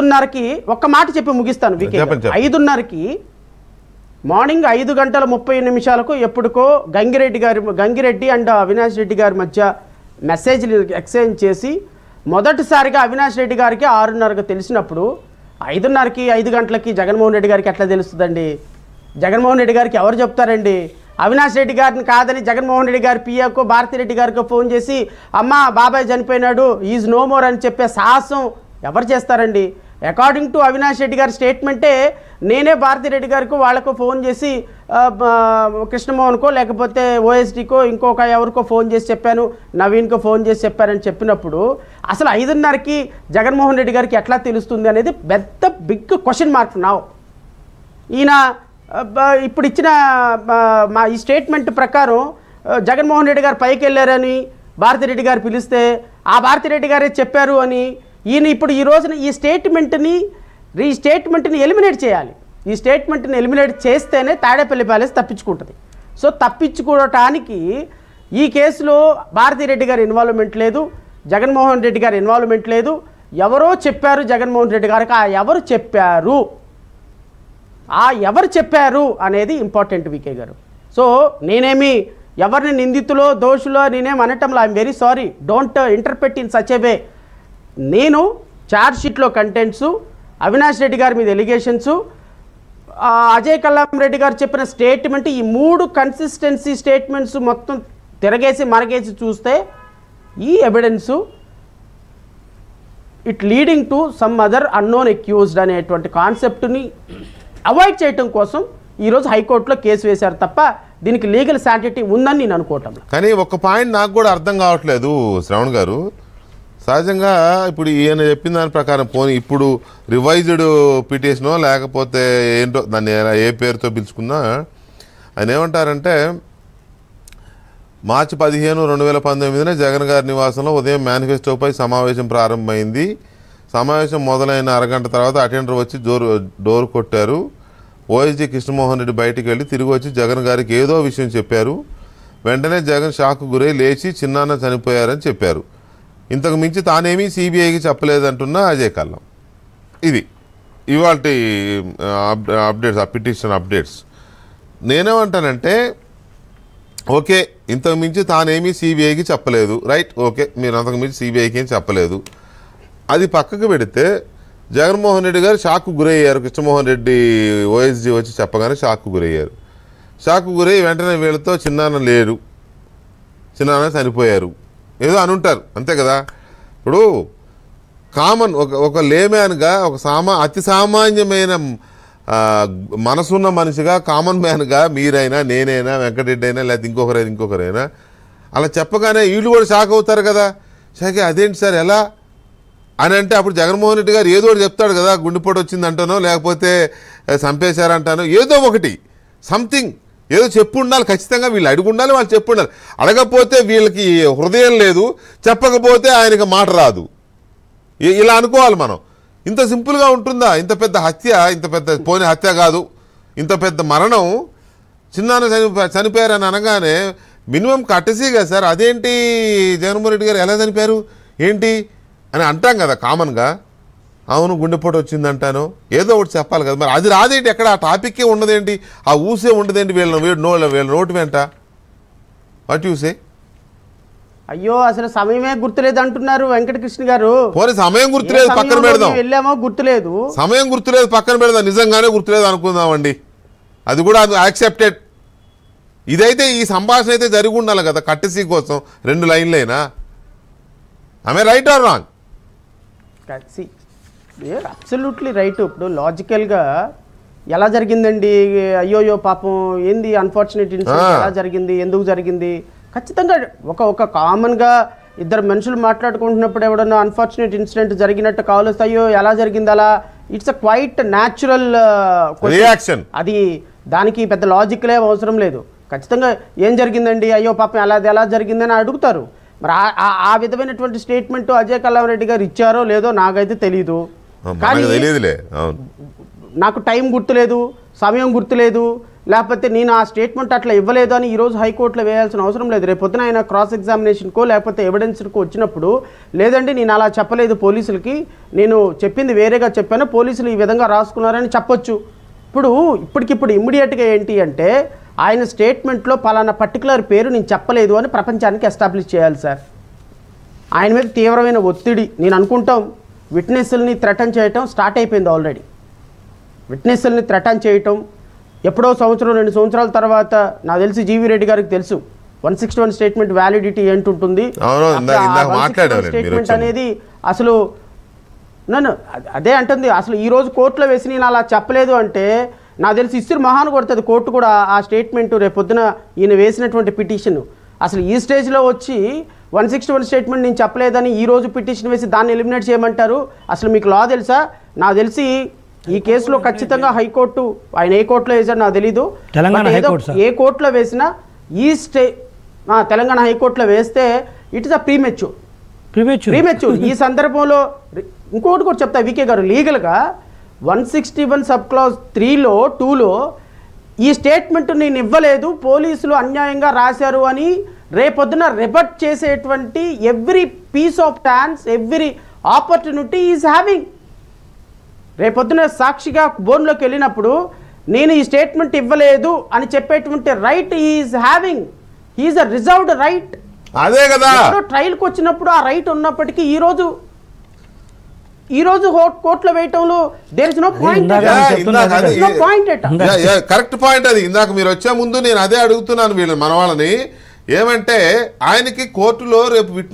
ఐదున్నరకి ఒక్క మాట చెప్పి ముగిస్తాను వికే ఐదున్నరకి మార్నింగ్ ఐదు గంటల ముప్పై నిమిషాలకు ఎప్పుడుకో గంగిరెడ్డి గారి గంగిరెడ్డి అండ్ అవినాష్ రెడ్డి గారి మధ్య మెసేజ్లు ఎక్స్చేంజ్ చేసి మొదటిసారిగా అవినాష్ రెడ్డి గారికి ఆరున్నరకు తెలిసినప్పుడు ఐదున్నరకి ఐదు గంటలకి జగన్మోహన్ రెడ్డి గారికి ఎట్లా తెలుస్తుందండి జగన్మోహన్ రెడ్డి గారికి ఎవరు చెప్తారండి అవినాష్ రెడ్డి గారిని కాదని జగన్మోహన్ రెడ్డి గారి భారతి రెడ్డి గారికి ఫోన్ చేసి అమ్మ బాబాయ్ చనిపోయినాడు ఈజ్ నో మోర్ అని చెప్పే సాహసం ఎవరు చేస్తారండి అకార్డింగ్ టు అవినాష్ రెడ్డి గారి స్టేట్మెంటే నేనే భారతి రెడ్డి గారికి వాళ్ళకు ఫోన్ చేసి కృష్ణమోహన్కో లేకపోతే ఓఎస్డీకో ఇంకొక ఎవరికో ఫోన్ చేసి చెప్పాను నవీన్కో ఫోన్ చేసి చెప్పానని చెప్పినప్పుడు అసలు ఐదున్నరకి జగన్మోహన్ రెడ్డి గారికి ఎట్లా తెలుస్తుంది అనేది పెద్ద బిగ్ క్వశ్చన్ మార్క్ నా ఈయన ఇప్పుడు ఇచ్చిన మా ఈ స్టేట్మెంట్ ప్రకారం జగన్మోహన్ రెడ్డి గారు పైకి వెళ్ళారని భారతిరెడ్డి గారు పిలిస్తే ఆ భారతిరెడ్డి గారే చెప్పారు అని ఈయన ఇప్పుడు ఈ రోజున ఈ స్టేట్మెంట్ని ఈ స్టేట్మెంట్ని ఎలిమినేట్ చేయాలి ఈ స్టేట్మెంట్ని ఎలిమినేట్ చేస్తేనే తాడేపల్లి ప్యాలెస్ తప్పించుకుంటుంది సో తప్పించుకోవటానికి ఈ కేసులో రెడ్డి గారి ఇన్వాల్వ్మెంట్ లేదు జగన్మోహన్ రెడ్డి గారి ఇన్వాల్వ్మెంట్ లేదు ఎవరో చెప్పారు జగన్మోహన్ రెడ్డి గారికి ఆ ఎవరు చెప్పారు ఆ ఎవరు చెప్పారు అనేది ఇంపార్టెంట్ వికే గారు సో నేనేమి ఎవరిని నిందితులో దోషులో నేనేం అనటంలో I'm very sorry don't interpret in such a way నేను ఛార్జ్షీట్లో కంటెంట్స్ అవినాష్ రెడ్డి గారి మీద ఎలిగేషన్స్ అజయ్ కల్లాం రెడ్డి గారు చెప్పిన స్టేట్మెంట్ ఈ మూడు కన్సిస్టెన్సీ స్టేట్మెంట్స్ మొత్తం తిరగేసి మరగేసి చూస్తే ఈ evidence it leading to some other unknown accused అనేటువంటి కాన్సెప్ట్ని అవాయిడ్ చేయటం కోసం ఈరోజు హైకోర్టులో కేసు వేశారు తప్ప దీనికి లీగల్ శాంటిటీ ఉందని నేను అనుకోవటం కానీ ఒక పాయింట్ నాకు కూడా అర్థం కావట్లేదు శ్రవణ్ గారు సహజంగా ఇప్పుడు ఈయన చెప్పిన దాని ప్రకారం పోనీ ఇప్పుడు రివైజ్డ్ పిటిషనో లేకపోతే ఏంటో దాన్ని ఏ పేరుతో పిలుచుకున్నా ఆయన ఏమంటారంటే మార్చి పదిహేను రెండు వేల పంతొమ్మిదిన జగన్ గారి నివాసంలో ఉదయం మేనిఫెస్టోపై సమావేశం ప్రారంభమైంది సమావేశం మొదలైన అరగంట తర్వాత అటెండర్ వచ్చి జోర్ డోర్ కొట్టారు ఓఎస్జీ కృష్ణమోహన్ రెడ్డి బయటికి వెళ్ళి తిరిగి వచ్చి జగన్ గారికి ఏదో విషయం చెప్పారు వెంటనే జగన్ షాక్ గురై లేచి చిన్నాన్న చనిపోయారని చెప్పారు ఇంతకు మించి తానేమీ సిబిఐకి చెప్పలేదంటున్నా అజయ్ కల్లం ఇది ఇవాళ అప్డేట్స్ ఆ పిటిషన్ అప్డేట్స్ నేనేమంటానంటే ఓకే ఇంతకు మించి తానేమీ సిబిఐకి చెప్పలేదు రైట్ ఓకే మీరు అంతకు మించి సిబిఐకి ఏం చెప్పలేదు అది పక్కకు పెడితే జగన్మోహన్ రెడ్డి గారు షాక్కు గురయ్యారు కృష్ణమోహన్ రెడ్డి ఓఎస్జీ వచ్చి చెప్పగానే షాక్కు గురయ్యారు షాక్కు గురై వెంటనే వీళ్ళతో చిన్నాన్న లేరు చిన్నాన్న చనిపోయారు ఏదో అని ఉంటారు అంతే కదా ఇప్పుడు కామన్ ఒక ఒక లేమ్యాన్గా ఒక సామా అతి సామాన్యమైన మనసున్న మనిషిగా కామన్ మ్యాన్గా మీరైనా నేనైనా వెంకటరెడ్డి అయినా లేకపోతే ఇంకొకరైనా ఇంకొకరైనా అలా చెప్పగానే వీళ్ళు కూడా షాక్ అవుతారు కదా షాక్ అదేంటి సార్ ఎలా అని అంటే అప్పుడు జగన్మోహన్ రెడ్డి గారు ఏదో ఒకటి చెప్తాడు కదా గుండెపోటు వచ్చింది అంటానో లేకపోతే చంపేశారంటానో ఏదో ఒకటి సంథింగ్ ఏదో చెప్పు ఉండాలి ఖచ్చితంగా వీళ్ళు అడుగు ఉండాలి వాళ్ళు చెప్పు ఉండాలి అడగపోతే వీళ్ళకి హృదయం లేదు చెప్పకపోతే ఆయనకి మాట రాదు ఇలా అనుకోవాలి మనం ఇంత సింపుల్గా ఉంటుందా ఇంత పెద్ద హత్య ఇంత పెద్ద పోని హత్య కాదు ఇంత పెద్ద మరణం చిన్నాన్న చనిపో చనిపోయారని అనగానే మినిమం కట్టసీ కదా సార్ అదేంటి జగన్మోహన్ రెడ్డి గారు ఎలా చనిపోయారు ఏంటి అని అంటాం కదా కామన్గా అవును గుండెపోటు వచ్చిందంటాను ఏదో ఒకటి చెప్పాలి కదా మరి అది రాదేంటి ఎక్కడ ఆ టాపిక్కే ఉండదేంటి ఆ ఊసే ఉండదేంటి వీళ్ళ వీడు నో వీళ్ళ నోటు వెంట వాట్ యూసే అయ్యో అసలు సమయమే గుర్తులేదు అంటున్నారు వెంకటకృష్ణ గారు పోనీ సమయం గుర్తులేదు పక్కన పెడదాం వెళ్ళామో గుర్తులేదు సమయం గుర్తులేదు పక్కన పెడదాం నిజంగానే గుర్తులేదు అనుకుందామండి అది కూడా యాక్సెప్టెడ్ ఇదైతే ఈ సంభాషణ అయితే జరిగి ఉండాలి కదా కట్టెసీ కోసం రెండు లైన్లైనా ఆమె right or wrong absolutely right ఇప్పుడు లాజికల్గా ఎలా జరిగిందండి అయ్యోయో పాపం ఏంది అన్ఫార్చునేట్ ఇన్సిడెంట్ ఎలా జరిగింది ఎందుకు జరిగింది ఖచ్చితంగా ఒక ఒక కామన్గా ఇద్దరు మనుషులు మాట్లాడుకుంటున్నప్పుడు ఎవడన్నా అన్ఫార్చునేట్ ఇన్సిడెంట్ జరిగినట్టు కావాలి అయ్యో ఎలా జరిగింది అలా it's a quite natural reaction అది దానికి పెద్ద లాజిక్లే అవసరం లేదు ఖచ్చితంగా ఏం జరిగిందండి అయ్యో పాపం ఎలా ఎలా జరిగిందని అడుగుతారు మరి ఆ విధమైనటువంటి స్టేట్మెంట్ అజయ్ కల్లారెడ్డి గారు ఇచ్చారో లేదో నాకైతే తెలీదు కానీ నాకు టైం గుర్తులేదు సమయం గుర్తులేదు లేకపోతే నేను ఆ స్టేట్మెంట్ అట్లా ఇవ్వలేదు అని ఈరోజు హైకోర్టులో వేయాల్సిన అవసరం లేదు రేపు పొద్దున ఆయన క్రాస్ ఎగ్జామినేషన్కో లేకపోతే ఎవిడెన్స్కో వచ్చినప్పుడు లేదండి నేను అలా చెప్పలేదు పోలీసులకి నేను చెప్పింది వేరేగా చెప్పాను పోలీసులు ఈ విధంగా రాసుకున్నారని చెప్పొచ్చు ఇప్పుడు ఇప్పటికిప్పుడు ఇమ్మీడియట్గా ఏంటి అంటే ఆయన స్టేట్మెంట్లో పలానా పర్టికులర్ పేరు నేను చెప్పలేదు అని ప్రపంచానికి ఎస్టాబ్లిష్ చేయాలి సార్ ఆయన మీద తీవ్రమైన ఒత్తిడి నేను అనుకుంటాం విట్నెస్ల్ని థ్రెటన్ చేయటం స్టార్ట్ అయిపోయింది ఆల్రెడీ విట్నెస్ల్ని థ్రెటన్ చేయటం ఎప్పుడో సంవత్సరం రెండు సంవత్సరాల తర్వాత నాకు తెలిసి జీవి రెడ్డి గారికి తెలుసు one sixty one statement validity ఏంటుంటుంది స్టేట్మెంట్ అనేది అసలు నన్ను అదే అంటుంది అసలు ఈ రోజు కోర్టులో వేసి నేను అలా చెప్పలేదు అంటే నాకు తెలిసి ఇస్తురు మహాన్ కొడుతుంది కోర్టు కూడా ఆ స్టేట్మెంట్ పొద్దున ఈయన వేసినటువంటి పిటిషన్ అసలు ఈ స్టేజ్లో వచ్చి వన్ సిక్స్టీ వన్ స్టేట్మెంట్ నేను చెప్పలేదని ఈ రోజు పిటిషన్ వేసి దాన్ని ఎలిమినేట్ చేయమంటారు అసలు మీకు లా తెలుసా నాకు తెలిసి ఈ కేసులో ఖచ్చితంగా హైకోర్టు ఆయన ఏ కోర్టులో వేసారు నాకు తెలీదు ఏ కోర్టులో వేసినా ఈ స్టే తెలంగాణ హైకోర్టులో వేస్తే it is a premature premature ఈ సందర్భంలో ఇంకోటి కూడా చెప్తా వికే గారు లీగల్గా one sixty one sub class త్రీలో టూలో ఈ స్టేట్మెంట్ నేను ఇవ్వలేదు పోలీసులు అన్యాయంగా రాశారు అని రేపొద్దున రివర్ట్ చేసేటువంటి every piece of chance every opportunity is having రేపొద్దున సాక్షిగా బోన్లోకి వెళ్ళినప్పుడు నేను ఈ స్టేట్మెంట్ ఇవ్వలేదు అని చెప్పేటువంటి right is having is a reserved right అదే కదా ట్రయల్కి వచ్చినప్పుడు ఆ రైట్ ఉన్నప్పటికీ ఈరోజు ఈ రోజు కోర్టులో వేయటంలో there is no point point correct point అది ఇందాక మీరు వచ్చే ముందు నేను అదే అడుగుతున్నాను వీళ్ళని మన వాళ్ళని ఏమంటే ఆయనకి కోర్టులో రేపు విట్నెస్